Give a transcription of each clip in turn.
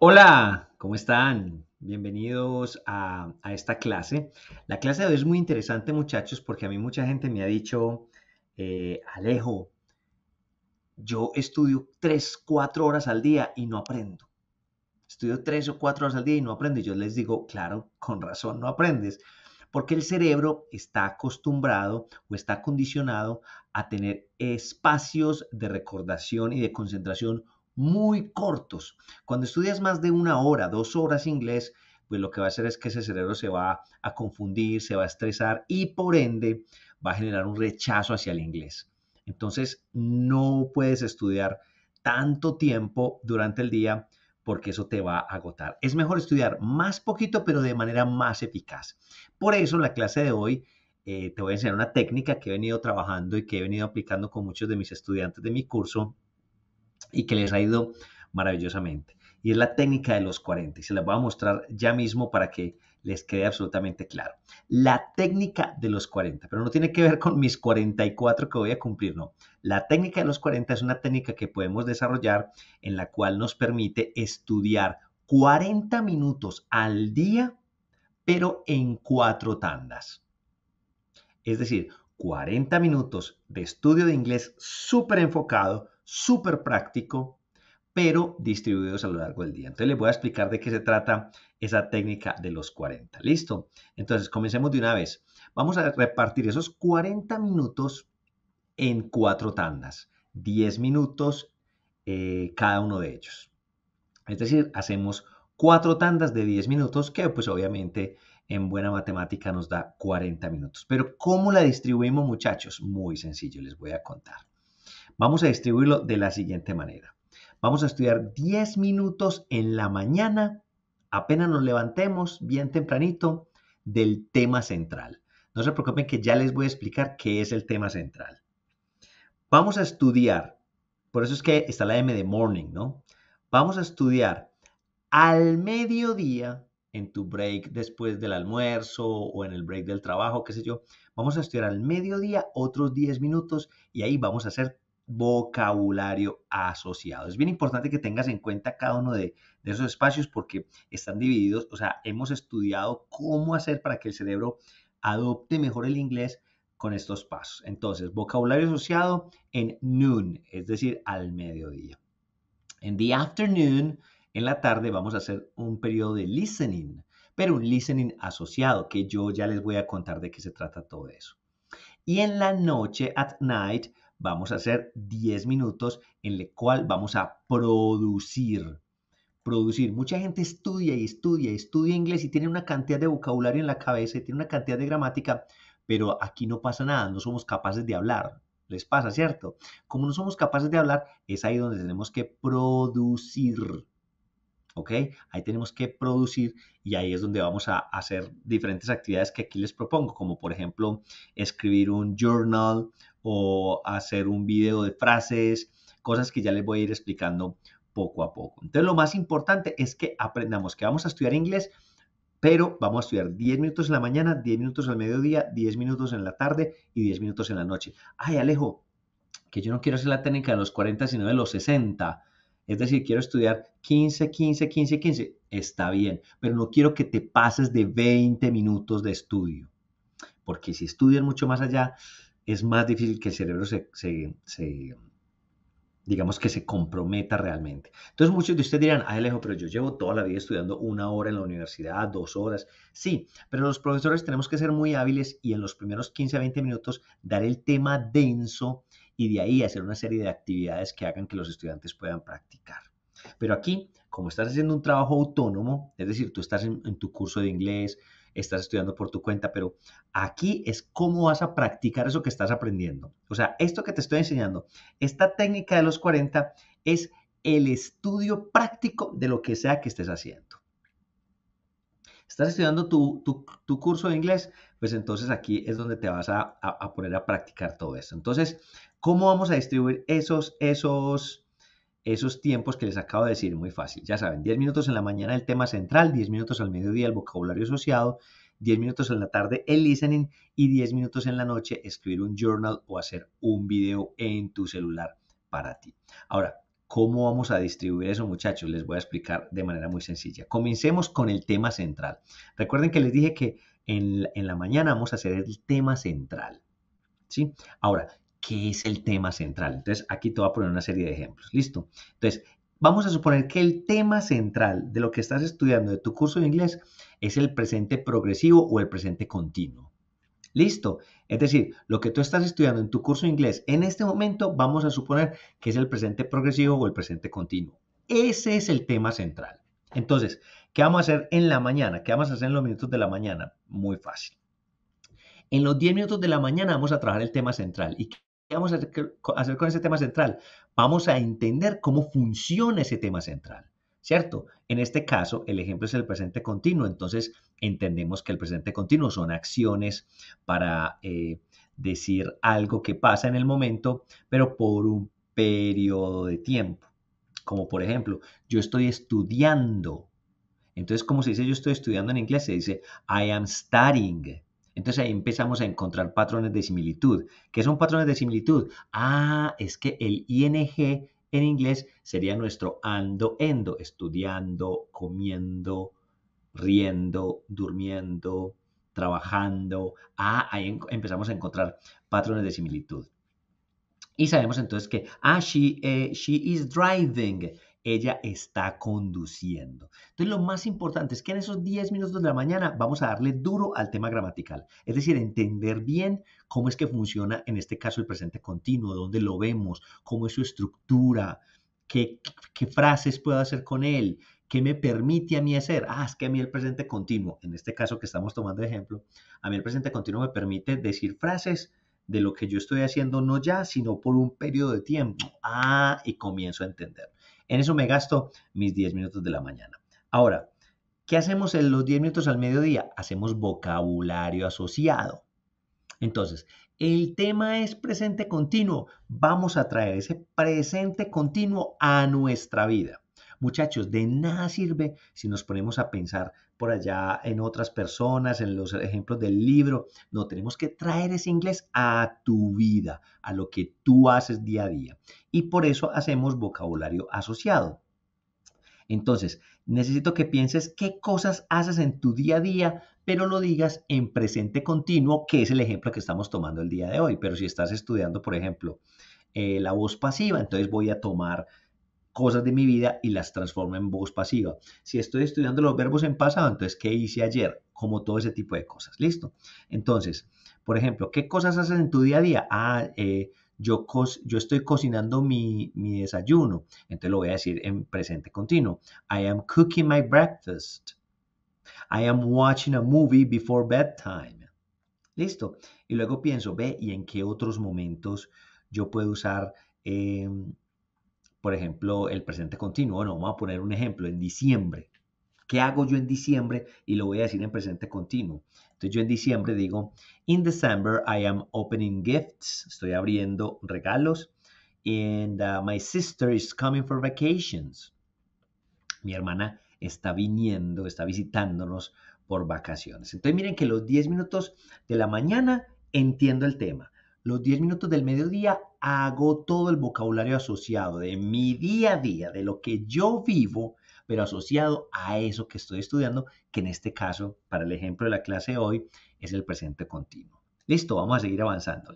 Hola, ¿cómo están? Bienvenidos a, esta clase. La clase de hoy es muy interesante, muchachos, porque a mí mucha gente me ha dicho, eh, Alejo, yo estudio tres, cuatro horas al día y no aprendo. Estudio tres o cuatro horas al día y no aprendo. Y yo les digo, claro, con razón no aprendes, porque el cerebro está acostumbrado o está condicionado a tener espacios de recordación y de concentración muy cortos. Cuando estudias más de una hora, dos horas inglés, pues lo que va a hacer es que ese cerebro se va a confundir, se va a estresar y por ende va a generar un rechazo hacia el inglés. Entonces, no puedes estudiar tanto tiempo durante el día porque eso te va a agotar. Es mejor estudiar más poquito, pero de manera más eficaz. Por eso en la clase de hoy eh, te voy a enseñar una técnica que he venido trabajando y que he venido aplicando con muchos de mis estudiantes de mi curso y que les ha ido maravillosamente. Y es la técnica de los 40 y se la voy a mostrar ya mismo para que les quede absolutamente claro. La técnica de los 40, pero no tiene que ver con mis 44 que voy a cumplir, no. La técnica de los 40 es una técnica que podemos desarrollar en la cual nos permite estudiar 40 minutos al día, pero en cuatro tandas. Es decir, 40 minutos de estudio de inglés súper enfocado, súper práctico, pero distribuidos a lo largo del día. Entonces les voy a explicar de qué se trata esa técnica de los 40. ¿Listo? Entonces comencemos de una vez. Vamos a repartir esos 40 minutos en cuatro tandas. 10 minutos eh, cada uno de ellos. Es decir, hacemos cuatro tandas de 10 minutos que pues obviamente en buena matemática nos da 40 minutos. Pero ¿cómo la distribuimos muchachos? Muy sencillo, les voy a contar. Vamos a distribuirlo de la siguiente manera. Vamos a estudiar 10 minutos en la mañana, apenas nos levantemos, bien tempranito, del tema central. No se preocupen que ya les voy a explicar qué es el tema central. Vamos a estudiar, por eso es que está la M de morning, ¿no? Vamos a estudiar al mediodía en tu break después del almuerzo o en el break del trabajo, qué sé yo. Vamos a estudiar al mediodía otros 10 minutos y ahí vamos a hacer vocabulario asociado. Es bien importante que tengas en cuenta cada uno de, esos espacios porque están divididos, o sea, hemos estudiado cómo hacer para que el cerebro adopte mejor el inglés con estos pasos. Entonces, vocabulario asociado en noon, es decir, al mediodía. En the afternoon, en la tarde vamos a hacer un periodo de listening, pero un listening asociado, que yo ya les voy a contar de qué se trata todo eso. Y en la noche, at night, vamos a hacer 10 minutos en el cual vamos a producir. Producir. Mucha gente estudia y estudia y estudia inglés y tiene una cantidad de vocabulario en la cabeza y tiene una cantidad de gramática, pero aquí no pasa nada, no somos capaces de hablar. Les pasa, ¿cierto? Como no somos capaces de hablar, es ahí donde tenemos que producir. Ahí tenemos que producir y ahí es donde vamos a hacer diferentes actividades que aquí les propongo, como por ejemplo escribir un journal o hacer un video de frases, cosas que ya les voy a ir explicando poco a poco. Entonces lo más importante es que aprendamos que vamos a estudiar inglés, pero vamos a estudiar 10 minutos en la mañana, 10 minutos al mediodía, 10 minutos en la tarde y 10 minutos en la noche. Ay, Alejo, que yo no quiero hacer la técnica de los 40, sino de los 60. Es decir, quiero estudiar 15, 15, 15, 15. Está bien, pero no quiero que te pases de 20 minutos de estudio, porque si estudias mucho más allá, es más difícil que el cerebro se, digamos que se comprometa realmente. Entonces muchos de ustedes dirán, ay Alejo, pero yo llevo toda la vida estudiando una hora en la universidad, dos horas. Sí, pero los profesores tenemos que ser muy hábiles y en los primeros 15 a 20 minutos dar el tema denso y de ahí hacer una serie de actividades que hagan que los estudiantes puedan practicar. Pero aquí, como estás haciendo un trabajo autónomo, es decir, tú estás en, tu curso de inglés, estás estudiando por tu cuenta, pero aquí es cómo vas a practicar eso que estás aprendiendo. O sea, esto que te estoy enseñando, esta técnica de los 40 es el estudio práctico de lo que sea que estés haciendo. Estás estudiando tu, curso de inglés, pues entonces aquí es donde te vas a, poner a practicar todo eso. Entonces, ¿Cómo vamos a distribuir esos, esos, esos tiempos que les acabo de decir? Muy fácil, ya saben, 10 minutos en la mañana el tema central, 10 minutos al mediodía el vocabulario asociado, 10 minutos en la tarde el listening y 10 minutos en la noche escribir un journal o hacer un video en tu celular para ti. Ahora, ¿cómo vamos a distribuir eso muchachos? Les voy a explicar de manera muy sencilla. Comencemos con el tema central. Recuerden que les dije que en, en la mañana vamos a hacer el tema central. ¿Sí? Ahora, qué es el tema central. Entonces, aquí te voy a poner una serie de ejemplos. Listo. Entonces, vamos a suponer que el tema central de lo que estás estudiando de tu curso de inglés es el presente progresivo o el presente continuo. Listo. Es decir, lo que tú estás estudiando en tu curso de inglés en este momento, vamos a suponer que es el presente progresivo o el presente continuo. Ese es el tema central. Entonces, ¿qué vamos a hacer en la mañana? ¿Qué vamos a hacer en los minutos de la mañana? Muy fácil. En los 10 minutos de la mañana vamos a trabajar el tema central. ¿Y vamos a hacer con ese tema central? Vamos a entender cómo funciona ese tema central, ¿cierto? En este caso, el ejemplo es el presente continuo, entonces entendemos que el presente continuo son acciones para eh, decir algo que pasa en el momento, pero por un periodo de tiempo. Como por ejemplo, yo estoy estudiando. Entonces, como se dice yo estoy estudiando en inglés? Se dice I am studying. Entonces ahí empezamos a encontrar patrones de similitud. ¿Qué son patrones de similitud? Ah, es que el ING en inglés sería nuestro ando, endo, estudiando, comiendo, riendo, durmiendo, trabajando. Ah, ahí empezamos a encontrar patrones de similitud. Y sabemos entonces que, ah, she, eh, she is driving ella está conduciendo. Entonces, lo más importante es que en esos 10 minutos de la mañana vamos a darle duro al tema gramatical, es decir, entender bien cómo es que funciona en este caso el presente continuo, dónde lo vemos, cómo es su estructura, qué, frases puedo hacer con él, qué me permite a mí hacer. Ah, es que a mí el presente continuo, en este caso que estamos tomando ejemplo, a mí el presente continuo me permite decir frases de lo que yo estoy haciendo no ya, sino por un periodo de tiempo. Ah, y comienzo a entender. En eso me gasto mis 10 minutos de la mañana. Ahora, ¿qué hacemos en los 10 minutos al mediodía? Hacemos vocabulario asociado. Entonces, el tema es presente continuo. Vamos a traer ese presente continuo a nuestra vida. Muchachos, de nada sirve si nos ponemos a pensar por allá en otras personas, en los ejemplos del libro. No, tenemos que traer ese inglés a tu vida, a lo que tú haces día a día. Y por eso hacemos vocabulario asociado. Entonces, necesito que pienses qué cosas haces en tu día a día, pero lo digas en presente continuo, que es el ejemplo que estamos tomando el día de hoy. Pero si estás estudiando, por ejemplo, eh, la voz pasiva, entonces voy a tomar cosas de mi vida y las transformo en voz pasiva. Si estoy estudiando los verbos en pasado, entonces, ¿qué hice ayer? Como todo ese tipo de cosas. ¿Listo? Entonces, por ejemplo, ¿qué cosas haces en tu día a día? Ah, eh, yo, yo, estoy cocinando mi, desayuno. Entonces lo voy a decir en presente continuo. I am cooking my breakfast. I am watching a movie before bedtime. Listo. Y luego pienso, ve, ¿y en qué otros momentos yo puedo usar em, por ejemplo, el presente continuo. Bueno, vamos a poner un ejemplo, en diciembre. ¿Qué hago yo en diciembre? Y lo voy a decir en presente continuo. Entonces yo en diciembre digo, in December I am opening gifts, estoy abriendo regalos, and uh, my sister is coming for vacations. Mi hermana está viniendo, está visitándonos por vacaciones. Entonces miren que los 10 minutos de la mañana entiendo el tema los 10 minutos del mediodía hago todo el vocabulario asociado de mi día a día, de lo que yo vivo, pero asociado a eso que estoy estudiando, que en este caso, para el ejemplo de la clase hoy, es el presente continuo. Listo, vamos a seguir avanzando.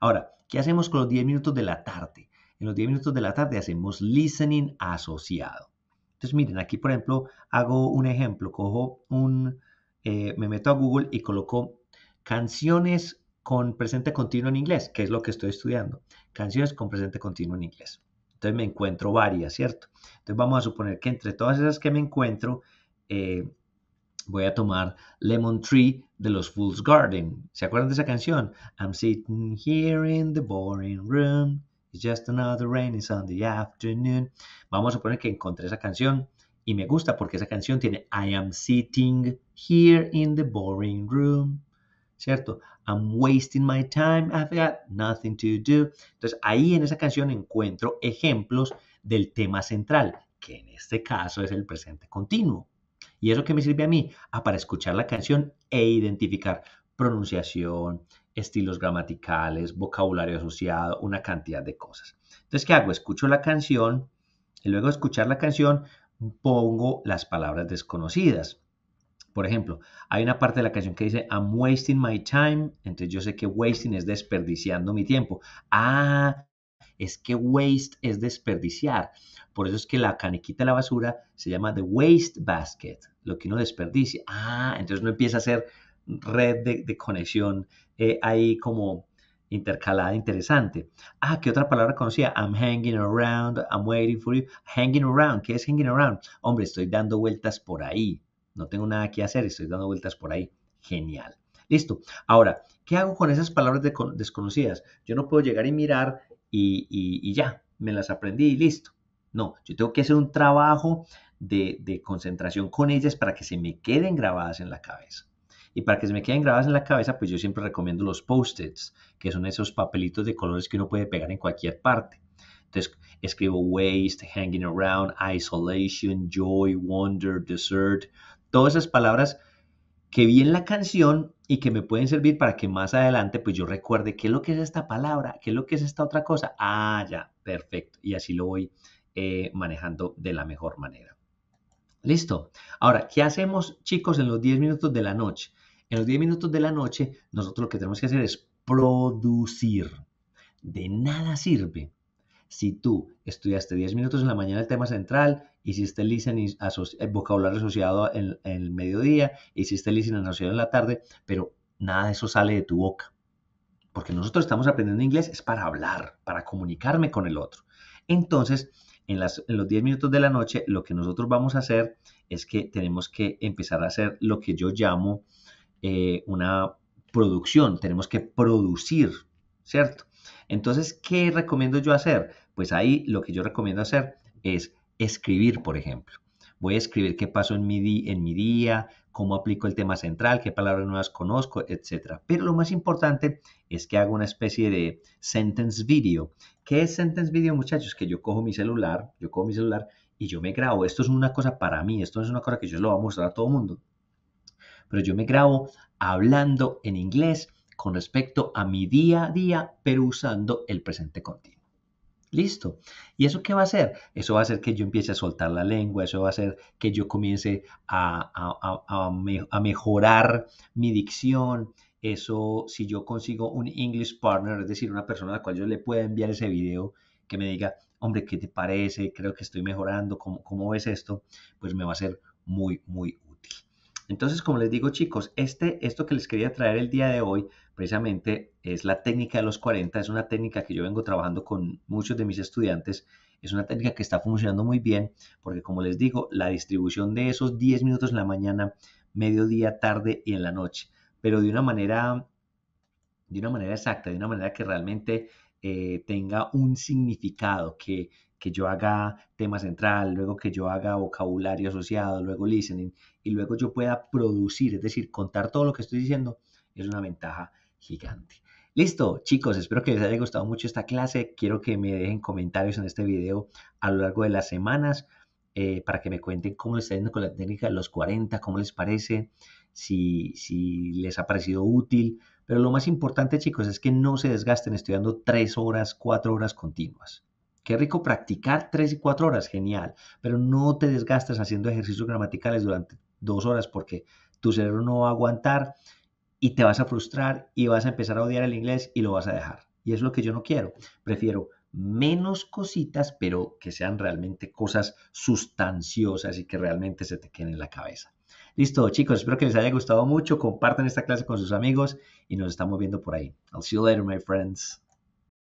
Ahora, ¿qué hacemos con los 10 minutos de la tarde? En los 10 minutos de la tarde hacemos listening asociado. Entonces, miren, aquí por ejemplo, hago un ejemplo, cojo un, eh, me meto a Google y coloco canciones con presente continuo en inglés, que es lo que estoy estudiando. Canciones con presente continuo en inglés. Entonces me encuentro varias, ¿cierto? Entonces vamos a suponer que entre todas esas que me encuentro, eh, voy a tomar Lemon Tree de los Fool's Garden. ¿Se acuerdan de esa canción? I'm sitting here in the boring room. It's just another rainy Sunday afternoon. Vamos a suponer que encontré esa canción y me gusta porque esa canción tiene I am sitting here in the boring room. ¿cierto? I'm wasting my time, I've got nothing to do. Entonces ahí en esa canción encuentro ejemplos del tema central, que en este caso es el presente continuo. ¿Y eso que me sirve a mí? Ah, para escuchar la canción e identificar pronunciación, estilos gramaticales, vocabulario asociado, una cantidad de cosas. Entonces, ¿qué hago? Escucho la canción y luego de escuchar la canción pongo las palabras desconocidas. Por ejemplo, hay una parte de la canción que dice, I'm wasting my time, entonces yo sé que wasting es desperdiciando mi tiempo. Ah, es que waste es desperdiciar. Por eso es que la caniquita de la basura se llama the waste basket, lo que uno desperdicia. Ah, entonces uno empieza a hacer red de, conexión eh, ahí como intercalada interesante. Ah, ¿qué otra palabra conocía? I'm hanging around, I'm waiting for you. Hanging around, ¿qué es hanging around? Hombre, estoy dando vueltas por ahí. No tengo nada que hacer, estoy dando vueltas por ahí. Genial. Listo. Ahora, ¿qué hago con esas palabras desconocidas? Yo no puedo llegar y mirar y, ya, me las aprendí y listo. No, yo tengo que hacer un trabajo de, de concentración con ellas para que se me queden grabadas en la cabeza. Y para que se me queden grabadas en la cabeza, pues yo siempre recomiendo los post-its, que son esos papelitos de colores que uno puede pegar en cualquier parte. Entonces, escribo waste, hanging around, isolation, joy, wonder, desert, todas esas palabras que vi en la canción y que me pueden servir para que más adelante pues yo recuerde qué es lo que es esta palabra, qué es lo que es esta otra cosa. Ah, ya, perfecto. Y así lo voy eh, manejando de la mejor manera. Listo. Ahora, ¿qué hacemos chicos en los 10 minutos de la noche? En los 10 minutos de la noche nosotros lo que tenemos que hacer es producir. De nada sirve si tú estudiaste 10 minutos en la mañana el tema central, hiciste listening, el eh, vocabulario asociado en, el mediodía, hiciste listening asociado en la tarde, pero nada de eso sale de tu boca. Porque nosotros estamos aprendiendo inglés es para hablar, para comunicarme con el otro. Entonces, en, los 10 minutos de la noche, lo que nosotros vamos a hacer es que tenemos que empezar a hacer lo que yo llamo eh, una producción. Tenemos que producir, ¿cierto? Entonces, ¿qué recomiendo yo hacer? Pues ahí lo que yo recomiendo hacer es escribir, por ejemplo. Voy a escribir qué pasó en mi, día, cómo aplico el tema central, qué palabras nuevas conozco, etc. Pero lo más importante es que hago una especie de sentence video. ¿Qué es sentence video, muchachos? Que yo cojo mi celular, yo cojo mi celular y yo me grabo. Esto es una cosa para mí, esto es una cosa que yo lo voy a mostrar a todo el mundo. Pero yo me grabo hablando en inglés con respecto a mi día a día, pero usando el presente continuo. Listo. ¿Y eso qué va a hacer? Eso va a hacer que yo empiece a soltar la lengua, eso va a hacer que yo comience a, a, mejorar mi dicción. Eso, si yo consigo un English partner, es decir, una persona a la cual yo le pueda enviar ese video que me diga, hombre, ¿qué te parece? Creo que estoy mejorando, ¿cómo, cómo ves esto? Pues me va a ser muy, muy útil. Entonces, como les digo, chicos, este, esto que les quería traer el día de hoy, precisamente es la técnica de los 40, es una técnica que yo vengo trabajando con muchos de mis estudiantes, es una técnica que está funcionando muy bien, porque como les digo, la distribución de esos 10 minutos en la mañana, mediodía, tarde y en la noche, pero de una manera, de una manera exacta, de una manera que realmente eh, tenga un significado, que, que yo haga tema central, luego que yo haga vocabulario asociado, luego listening, y luego yo pueda producir, es decir, contar todo lo que estoy diciendo, es una ventaja gigante. Listo, chicos, espero que les haya gustado mucho esta clase. Quiero que me dejen comentarios en este video a lo largo de las semanas eh, para que me cuenten cómo les está yendo con la técnica de los 40, cómo les parece, si, si les ha parecido útil. Pero lo más importante, chicos, es que no se desgasten estudiando 3 horas, 4 horas continuas. Qué rico practicar 3 y 4 horas, genial. Pero no te desgastes haciendo ejercicios gramaticales durante 2 horas porque tu cerebro no va a aguantar y te vas a frustrar y vas a empezar a odiar el inglés y lo vas a dejar. Y es lo que yo no quiero. Prefiero menos cositas, pero que sean realmente cosas sustanciosas y que realmente se te queden en la cabeza. Listo, chicos, espero que les haya gustado mucho. Compartan esta clase con sus amigos y nos estamos viendo por ahí. I'll see you later, my friends.